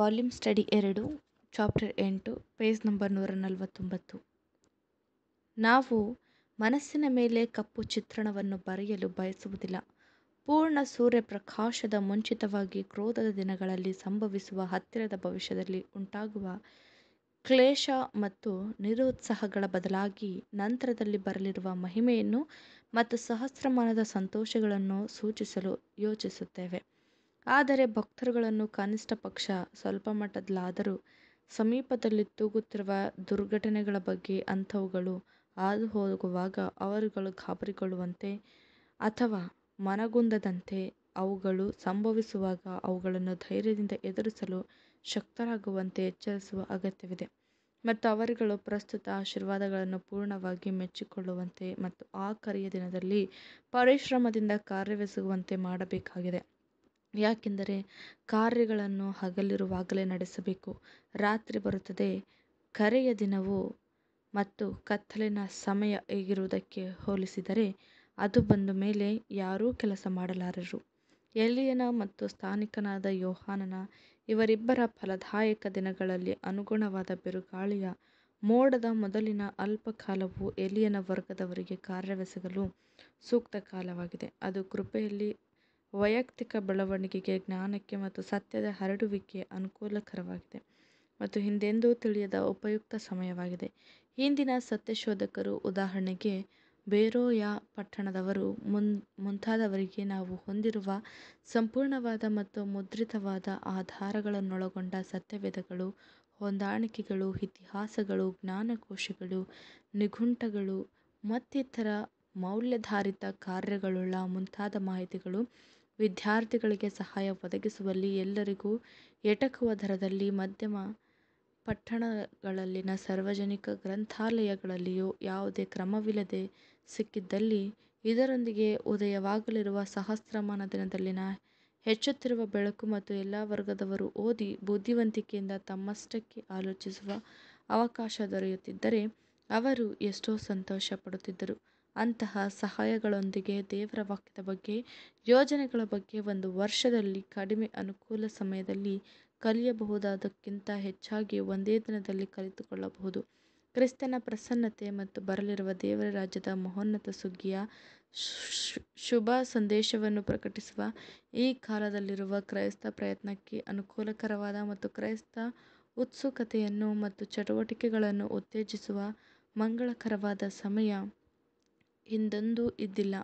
Volume study ಎರಡು chapter ಎಂಟು page number ನೂರ ನಲವತ್ತೊಂಬತ್ತು ನಾವು ಮನಸ್ಸಿನ ಮೇಲೆ ಕಪ್ಪು ಚಿತ್ರಣವನ್ನು ಬರೆಯಲು ಬಯಸುವುದಿಲ್ಲ ಪೂರ್ಣ ಸೂರ್ಯಪ್ರಕಾಶದ ಮುಂಚಿತವಾಗಿ ಕ್ರೋಧದ ದಿನಗಳಲ್ಲಿ ಸಂಭವಿಸುವ ಹತ್ತಿರದ ಭವಿಷ್ಯದಲ್ಲಿ ಉಂಟಾಗುವ ಕ್ಲೇಶ ಮತ್ತು ನಿರುತ್ಸಾಹಗಳ ಬದಲಾಗಿ ನಂತರದಲ್ಲಿ ಬರಲಿರುವ ಮಹಿಮೆಯನ್ನು ಮತ್ತು ಸಹಸ್ರಮಾನದ ಸಂತೋಷಗಳನ್ನು ಸೂಚಿಸಲು ಯೋಚಿಸುತ್ತೇವೆ ಆದರೆ ಭಕ್ತರುಗಳನ್ನು ಕನಿಷ್ಠ ಪಕ್ಷ ಸ್ವಲ್ಪ ಮಟ್ಟದಲ್ಲಾದರೂ ಸಮೀಪದಲ್ಲಿ ತೂಗುತ್ತಿರುವ ದುರ್ಘಟನೆಗಳ ಬಗ್ಗೆ ಅಂಥವುಗಳು ಹೋಗುವಾಗ ಅವರುಗಳು ಗಾಬರಿಗೊಳ್ಳುವಂತೆ ಅಥವಾ ಮನಗುಂದದಂತೆ ಅವುಗಳು ಸಂಭವಿಸುವಾಗ ಅವುಗಳನ್ನು ಧೈರ್ಯದಿಂದ ಎದುರಿಸಲು ಶಕ್ತರಾಗುವಂತೆ ಎಚ್ಚರಿಸುವ ಅಗತ್ಯವಿದೆ ಮತ್ತು ಅವರುಗಳು ಪ್ರಸ್ತುತ ಆಶೀರ್ವಾದಗಳನ್ನು ಪೂರ್ಣವಾಗಿ ಮೆಚ್ಚಿಕೊಳ್ಳುವಂತೆ ಮತ್ತು ಆ ಕರಿಯ ದಿನದಲ್ಲಿ ಪರಿಶ್ರಮದಿಂದ ಕಾರ್ಯವೆಸಗುವಂತೆ ಮಾಡಬೇಕಾಗಿದೆ ಯಾಕೆಂದರೆ ಕಾರ್ಯಗಳನ್ನು ಹಗಲಿರುವಾಗಲೇ ನಡೆಸಬೇಕು ರಾತ್ರಿ ಬರುತ್ತದೆ ಕರೆಯ ದಿನವು ಮತ್ತು ಕತ್ತಲಿನ ಸಮಯ ಈಗಿರುವುದಕ್ಕೆ ಹೋಲಿಸಿದರೆ ಅದು ಬಂದ ಮೇಲೆ ಯಾರೂ ಕೆಲಸ ಮಾಡಲಾರರು ಎಲಿಯನ ಮತ್ತು ಸ್ಥಾನಿಕನಾದ ಯೋಹಾನನ ಇವರಿಬ್ಬರ ಫಲದಾಯಕ ದಿನಗಳಲ್ಲಿ ಅನುಗುಣವಾದ ಬಿರುಗಾಳಿಯ ಮೋಡದ ಮೊದಲಿನ ಅಲ್ಪ ಕಾಲವು ಎಲಿಯನ ವರ್ಗದವರಿಗೆ ಕಾರ್ಯವೆಸಗಲು ಸೂಕ್ತ ಕಾಲವಾಗಿದೆ ಅದು ಕೃಪೆಯಲ್ಲಿ ವೈಯಕ್ತಿಕ ಬೆಳವಣಿಗೆಗೆ ಜ್ಞಾನಕ್ಕೆ ಮತ್ತು ಸತ್ಯದ ಹರಡುವಿಕೆ ಅನುಕೂಲಕರವಾಗಿದೆ ಮತ್ತು ಹಿಂದೆಂದೂ ತಿಳಿಯದ ಉಪಯುಕ್ತ ಸಮಯವಾಗಿದೆ ಹಿಂದಿನ ಸತ್ಯಶೋಧಕರು ಉದಾಹರಣೆಗೆ ಬೇರೋಯ ಪಟ್ಟಣದವರು ಮುನ್ ಮುಂತಾದವರಿಗೆ ನಾವು ಹೊಂದಿರುವ ಸಂಪೂರ್ಣವಾದ ಮತ್ತು ಮುದ್ರಿತವಾದ ಆಧಾರಗಳನ್ನೊಳಗೊಂಡ ಸತ್ಯವೇದಗಳು ಹೊಂದಾಣಿಕೆಗಳು ಇತಿಹಾಸಗಳು ಜ್ಞಾನಕೋಶಗಳು ನಿಘಂಟುಗಳು ಮತ್ತಿತರ ಮೌಲ್ಯಧಾರಿತ ಕಾರ್ಯಗಳುಳ್ಳ ಮುಂತಾದ ಮಾಹಿತಿಗಳು ವಿದ್ಯಾರ್ಥಿಗಳಿಗೆ ಸಹಾಯ ಒದಗಿಸುವಲ್ಲಿ ಎಲ್ಲರಿಗೂ ಎಟಕುವ ದರದಲ್ಲಿ ಮಧ್ಯಮ ಪಟ್ಟಣಗಳಲ್ಲಿನ ಸಾರ್ವಜನಿಕ ಗ್ರಂಥಾಲಯಗಳಲ್ಲಿಯೂ ಯಾವುದೇ ಕ್ರಮವಿಲ್ಲದೆ ಸಿಕ್ಕಿದ್ದಲ್ಲಿ ಇದರೊಂದಿಗೆ ಉದಯವಾಗಲಿರುವ ಸಹಸ್ರಮಾನ ದಿನದಲ್ಲಿನ ಹೆಚ್ಚುತ್ತಿರುವ ಬೆಳಕು ಮತ್ತು ಎಲ್ಲ ವರ್ಗದವರು ಓದಿ ಬುದ್ಧಿವಂತಿಕೆಯಿಂದ ತಮ್ಮಷ್ಟಕ್ಕೆ ಆಲೋಚಿಸುವ ಅವಕಾಶ ದೊರೆಯುತ್ತಿದ್ದರೆ ಅವರು ಎಷ್ಟೋ ಸಂತೋಷ ಪಡುತ್ತಿದ್ದರು ಅಂತಹ ಸಹಾಯಗಳೊಂದಿಗೆ ದೇವರ ವಾಕ್ಯದ ಬಗ್ಗೆ ಯೋಜನೆಗಳ ಬಗ್ಗೆ ಒಂದು ವರ್ಷದಲ್ಲಿ ಕಡಿಮೆ ಅನುಕೂಲ ಸಮಯದಲ್ಲಿ ಕಲಿಯಬಹುದಾದಕ್ಕಿಂತ ಹೆಚ್ಚಾಗಿ ಒಂದೇ ದಿನದಲ್ಲಿ ಕಲಿತುಕೊಳ್ಳಬಹುದು ಕ್ರಿಸ್ತನ ಪ್ರಸನ್ನತೆ ಮತ್ತು ಬರಲಿರುವ ದೇವರ ರಾಜ್ಯದ ಮಹೋನ್ನತ ಸುಗ್ಗಿಯ ಶುಭ ಸಂದೇಶವನ್ನು ಪ್ರಕಟಿಸುವ ಈ ಕಾಲದಲ್ಲಿರುವ ಕ್ರೈಸ್ತ ಪ್ರಯತ್ನಕ್ಕೆ ಅನುಕೂಲಕರವಾದ ಮತ್ತು ಕ್ರೈಸ್ತ ಉತ್ಸುಕತೆಯನ್ನು ಮತ್ತು ಚಟುವಟಿಕೆಗಳನ್ನು ಉತ್ತೇಜಿಸುವ ಮಂಗಳಕರವಾದ ಸಮಯ ಹಿಂದೆಂದೂ ಇದ್ದಿಲ್ಲ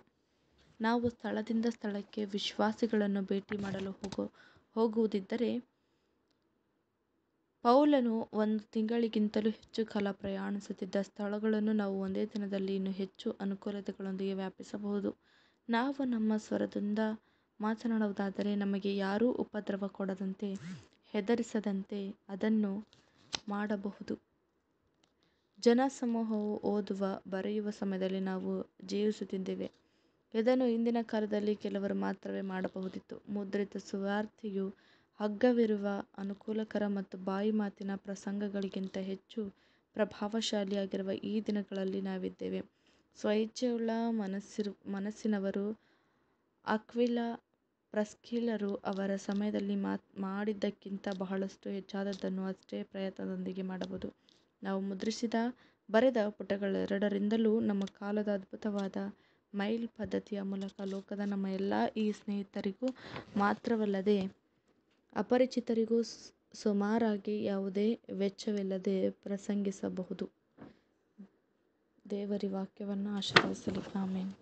ನಾವು ಸ್ಥಳದಿಂದ ಸ್ಥಳಕ್ಕೆ ವಿಶ್ವಾಸಿಗಳನ್ನು ಭೇಟಿ ಮಾಡಲು ಹೋಗೋ ಹೋಗುವುದಿದ್ದರೆ ಪೌಲನು ಒಂದು ತಿಂಗಳಿಗಿಂತಲೂ ಹೆಚ್ಚು ಕಾಲ ಪ್ರಯಾಣಿಸುತ್ತಿದ್ದ ಸ್ಥಳಗಳನ್ನು ನಾವು ಒಂದೇ ದಿನದಲ್ಲಿ ಇನ್ನೂ ಹೆಚ್ಚು ಅನುಕೂಲತೆಗಳೊಂದಿಗೆ ವ್ಯಾಪಿಸಬಹುದು ನಾವು ನಮ್ಮ ಸ್ವರದಿಂದ ಮಾತನಾಡುವುದಾದರೆ ನಮಗೆ ಯಾರೂ ಉಪದ್ರವ ಕೊಡದಂತೆ ಹೆದರಿಸದಂತೆ ಅದನ್ನು ಮಾಡಬಹುದು ಜನಸಮೂಹವು ಓದುವ ಬರೆಯುವ ಸಮಯದಲ್ಲಿ ನಾವು ಜೀವಿಸುತ್ತಿದ್ದೇವೆ ಇದನ್ನು ಇಂದಿನ ಕಾಲದಲ್ಲಿ ಕೆಲವರು ಮಾತ್ರವೇ ಮಾಡಬಹುದಿತ್ತು. ಮುದ್ರಿತ ಸುವಾರ್ತೆಯು ಹಗ್ಗವಿರುವ ಅನುಕೂಲಕರ ಮತ್ತು ಬಾಯಿ ಮಾತಿನ ಪ್ರಸಂಗಗಳಿಗಿಂತ ಹೆಚ್ಚು ಪ್ರಭಾವಶಾಲಿಯಾಗಿರುವ ಈ ದಿನಗಳಲ್ಲಿ ನಾವಿದ್ದೇವೆ. ಮನಸ್ಸಿರು ಮನಸ್ಸಿನವರು ಅಕ್ವಿಲ ಪ್ರಸ್ಕೀಲರು ಅವರ ಸಮಯದಲ್ಲಿ ಮಾಡಿದ್ದಕ್ಕಿಂತ ಬಹಳಷ್ಟು ಹೆಚ್ಚಾದದ್ದನ್ನು ಅಷ್ಟೇ ಪ್ರಯತ್ನದೊಂದಿಗೆ ಮಾಡಬಹುದು. ನಾವು ಮುದ್ರಿಸಿದ ಬರೆದ ಪುಟಗಳೆರಡರಿಂದಲೂ ನಮ್ಮ ಕಾಲದ ಅದ್ಭುತವಾದ ಮೈಲ್ ಪದ್ಧತಿಯ ಮೂಲಕ ಲೋಕದ ನಮ್ಮ ಎಲ್ಲ ಈ ಸ್ನೇಹಿತರಿಗೂ ಮಾತ್ರವಲ್ಲದೆ ಅಪರಿಚಿತರಿಗೂ ಸುಮಾರಾಗಿ ಯಾವುದೇ ವೆಚ್ಚವಿಲ್ಲದೆ ಪ್ರಸಂಗಿಸಬಹುದು ದೇವರಿ ವಾಕ್ಯವನ್ನು ಆಶೀರ್ವದಿಸಲಿ ಆಮೇನ್